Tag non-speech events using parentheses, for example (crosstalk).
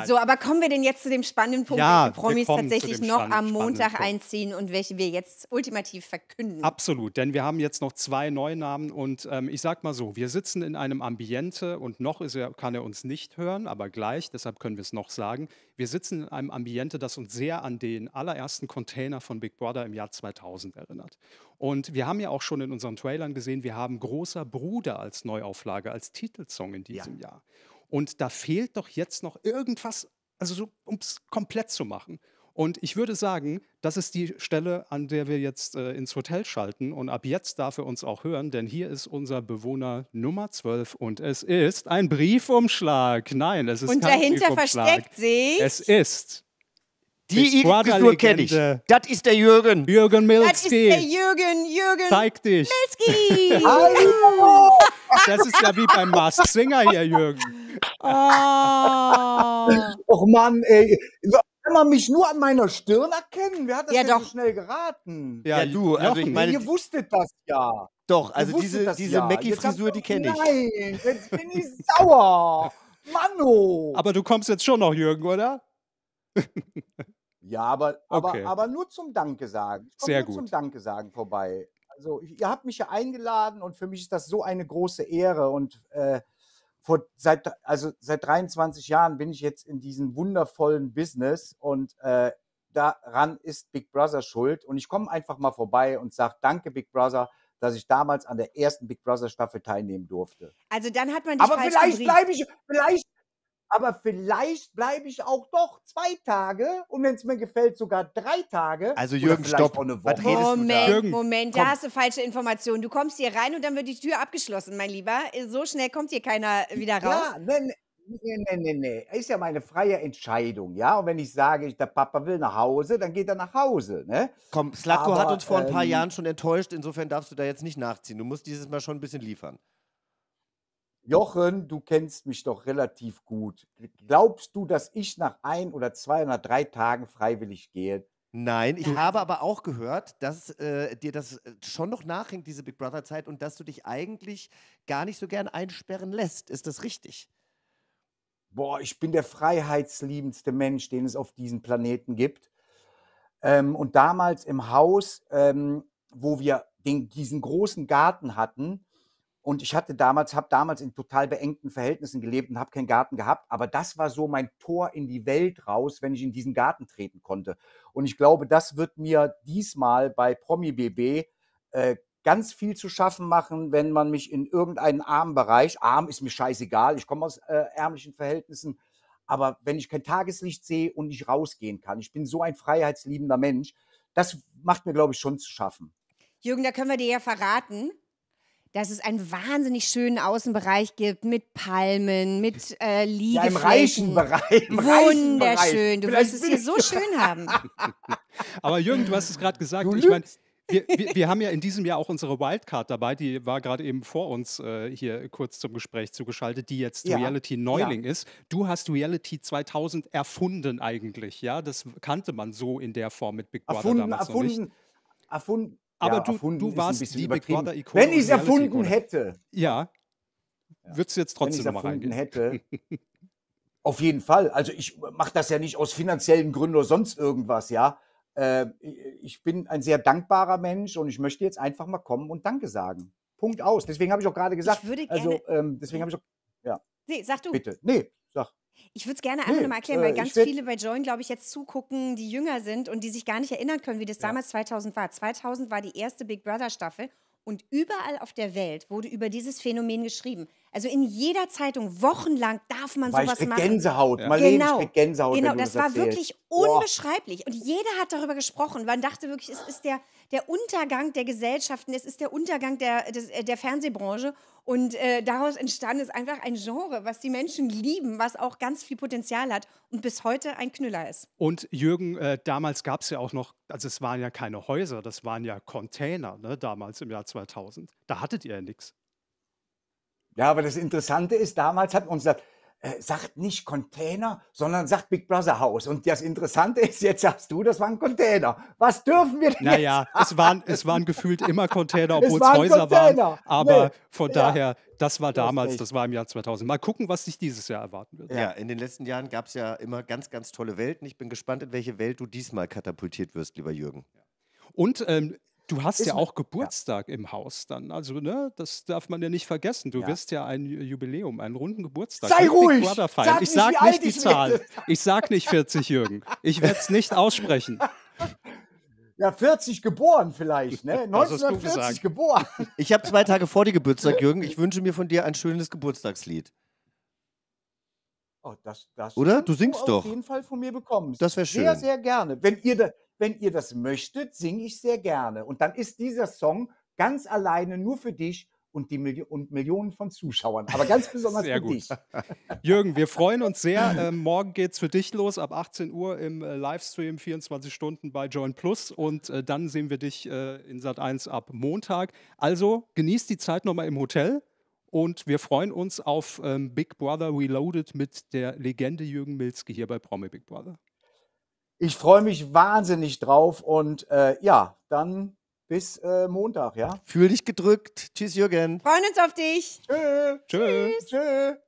Nein. So, aber kommen wir denn jetzt zu dem spannenden Punkt, ja, welche Promis tatsächlich noch am Montag einziehen und welche wir jetzt ultimativ verkünden? Absolut, denn wir haben jetzt noch zwei Neunamen und ähm, ich sag mal so, wir sitzen in einem Ambiente und noch er, kann er uns nicht hören, aber gleich, deshalb können wir es noch sagen. Wir sitzen in einem Ambiente, das uns sehr an den allerersten Container von Big Brother im Jahr 2000 erinnert. Und wir haben ja auch schon in unseren Trailern gesehen, wir haben großer Bruder als Neuauflage, als Titelsong in diesem ja. Jahr. Und da fehlt doch jetzt noch irgendwas, also so, um es komplett zu machen. Und ich würde sagen, das ist die Stelle, an der wir jetzt äh, ins Hotel schalten. Und ab jetzt darf er uns auch hören, denn hier ist unser Bewohner Nummer 12 und es ist ein Briefumschlag. Nein, es ist und kein Briefumschlag. Und dahinter versteckt sich. Es ist. Die Igelfigur kenne ich. Das ist der Jürgen. Jürgen Milski. Das ist der Jürgen, Jürgen. Zeig dich. Milski. (laughs) Hallo. Das ist ja wie beim Mask Singer hier, Jürgen. Oh. Och Mann, ey. Kann man mich nur an meiner Stirn erkennen, wer hat das Ja, denn so schnell geraten? Ja, du, also ich meine, Ihr wusstet das ja. doch, also diese, das diese ja. Mackie-Frisur, die kenne ich. Nein, jetzt bin ich sauer. Manno. Oh. Aber du kommst jetzt schon noch, Jürgen, oder? ja, aber, aber, Okay. aber nur zum Danke sagen. Ich komm Sehr nur zum Danke sagen vorbei. Also, ihr habt mich ja eingeladen und für mich ist das so eine große Ehre und äh, vor, seit, also seit 23 Jahren bin ich jetzt in diesem wundervollen Business und äh, daran ist Big Brother schuld. Und ich komme einfach mal vorbei und sage, danke Big Brother, dass ich damals an der ersten Big Brother Staffel teilnehmen durfte. Also dann hat man die Aber vielleicht bleibe ich, vielleicht, aber vielleicht bleibe ich auch doch zwei Tage und wenn es mir gefällt, sogar drei Tage. Also Jürgen, stopp. Was redest Moment, du da? Moment, komm. da hast du falsche Informationen. Du kommst hier rein und dann wird die Tür abgeschlossen, mein Lieber. So schnell kommt hier keiner wieder raus. Ja, nein, nein, nein, nein. Nee. Ist ja meine freie Entscheidung, ja. Und wenn ich sage, der Papa will nach Hause, dann geht er nach Hause, ne? Komm, Slatko hat uns vor ein paar ähm, Jahren schon enttäuscht. Insofern darfst du da jetzt nicht nachziehen. Du musst dieses Mal schon ein bisschen liefern. Jochen, du kennst mich doch relativ gut. Glaubst du, dass ich nach ein oder zwei oder drei Tagen freiwillig gehe? Nein, ich habe aber auch gehört, dass äh, dir das äh, schon noch nachhängt, diese Big Brother-Zeit, und dass du dich eigentlich gar nicht so gern einsperren lässt. Ist das richtig? Boah, ich bin der freiheitsliebendste Mensch, den es auf diesem Planeten gibt. Ähm, und damals im Haus, ähm, wo wir den, diesen großen Garten hatten, und ich hatte damals, habe damals in total beengten Verhältnissen gelebt und habe keinen Garten gehabt. Aber das war so mein Tor in die Welt raus, wenn ich in diesen Garten treten konnte. Und ich glaube, das wird mir diesmal bei Promi BB äh, ganz viel zu schaffen machen, wenn man mich in irgendeinen armen Bereich, arm ist mir scheißegal, ich komme aus äh, ärmlichen Verhältnissen, aber wenn ich kein Tageslicht sehe und nicht rausgehen kann, ich bin so ein freiheitsliebender Mensch, das macht mir, glaube ich, schon zu schaffen. Jürgen, da können wir dir ja verraten, dass es einen wahnsinnig schönen Außenbereich gibt mit Palmen, mit äh, Liegeflächen. Ja, im reichen Bereich. Im Wunderschön. Du wirst es hier so schön haben. (laughs) Aber Jürgen, du hast es gerade gesagt. Ich meine, wir, wir, wir, haben ja in diesem Jahr auch unsere Wildcard dabei, die war gerade eben vor uns äh, hier kurz zum Gespräch zugeschaltet, die jetzt ja. Reality Neuling ja. ist. Du hast Reality 2000 erfunden eigentlich, ja? Das kannte man so in der Form mit Big Brother erfunden, damals erfunden, noch nicht. Erfunden, aber ja, du, du warst die Big Brother Ikone. Wenn ich es erfunden hätte. Ja. Würdest du jetzt trotzdem nochmal reingehen? hätte. (laughs) Auf jeden Fall. Also ich mache das ja nicht aus finanziellen Gründen oder sonst irgendwas, ja. Äh, ich bin ein sehr dankbarer Mensch und ich möchte jetzt einfach mal kommen und Danke sagen. Punkt aus. Deswegen habe ich auch gerade gesagt. Ich würde also, gerne. Also, ähm, deswegen habe ich auch. Ja. Nee, sag du. Bitte. Nee, Sag. Ich würde es gerne einfach nochmal erklären, weil äh, ganz viele bei Join, glaube ich, jetzt zugucken, die jünger sind und die sich gar nicht erinnern können, wie das ja. damals 2000 war. 2000 war die erste Big Brother Staffel und überall auf der Welt wurde über dieses Phänomen geschrieben. Also in jeder Zeitung, wochenlang darf man Weil sowas ich machen. Gänsehaut, ja. Marlene, genau. ich Gänsehaut. Genau, das, das war wirklich unbeschreiblich. Und jeder hat darüber gesprochen. Man dachte wirklich, es ist der, der Untergang der Gesellschaften, es ist der Untergang der, des, äh, der Fernsehbranche. Und äh, daraus entstand ist einfach ein Genre, was die Menschen lieben, was auch ganz viel Potenzial hat und bis heute ein Knüller ist. Und Jürgen, äh, damals gab es ja auch noch, also es waren ja keine Häuser, das waren ja Container, ne, damals im Jahr 2000. Da hattet ihr ja nichts. Ja, aber das Interessante ist, damals hat uns gesagt, äh, sagt nicht Container, sondern sagt Big Brother House. Und das Interessante ist, jetzt sagst du, das war ein Container. Was dürfen wir denn Naja, jetzt? es waren, es waren gefühlt immer Container, obwohl es, Häuser Container. waren. Aber nee. von daher, das war damals, das war im Jahr 2000. Mal gucken, was sich dieses Jahr erwarten wird. Ja, in den letzten Jahren gab es ja immer ganz, ganz tolle Welten. Ich bin gespannt, in welche Welt du diesmal katapultiert wirst, lieber Jürgen. Und ähm, Du hast ja auch Geburtstag ja. im Haus dann. Also, ne, das darf man ja nicht vergessen. Du ja. wirst ja ein Jubiläum, einen runden Geburtstag. Sei ruhig! Sag ich nicht, sag nicht die ich Zahl. Werde. Ich sag nicht 40, Jürgen. Ich werde es nicht aussprechen. (laughs) Ja, 40 geboren vielleicht, ne? 1940 (laughs) geboren. (laughs) Ich habe zwei Tage vor dir Geburtstag, Jürgen. Ich wünsche mir von dir ein schönes Geburtstagslied. Oh, das, das Oder? Du singst du auf doch. Auf jeden Fall von mir bekommen. Das wäre schön. Sehr, sehr gerne. Wenn ihr, da, wenn ihr das möchtet, singe ich sehr gerne. Und dann ist dieser Song ganz alleine nur für dich und, die Milli und Millionen von Zuschauern. Aber ganz (laughs) besonders sehr für gut. dich. (laughs) Jürgen, wir freuen uns sehr. Ähm, morgen es für dich los ab 18 Uhr im äh, Livestream 24 Stunden bei Join Plus und äh, dann sehen wir dich äh, in Sat 1 ab Montag. Also genießt die Zeit nochmal im Hotel. Und wir freuen uns auf ähm, Big Brother Reloaded mit der Legende Jürgen Milzke hier bei Promi Big Brother. Ich freue mich wahnsinnig drauf und äh, ja, dann bis äh, Montag, ja? Fühl dich gedrückt. Tschüss, Jürgen. Freuen uns auf dich. Tschö. Tschö. Tschüss. Tschö.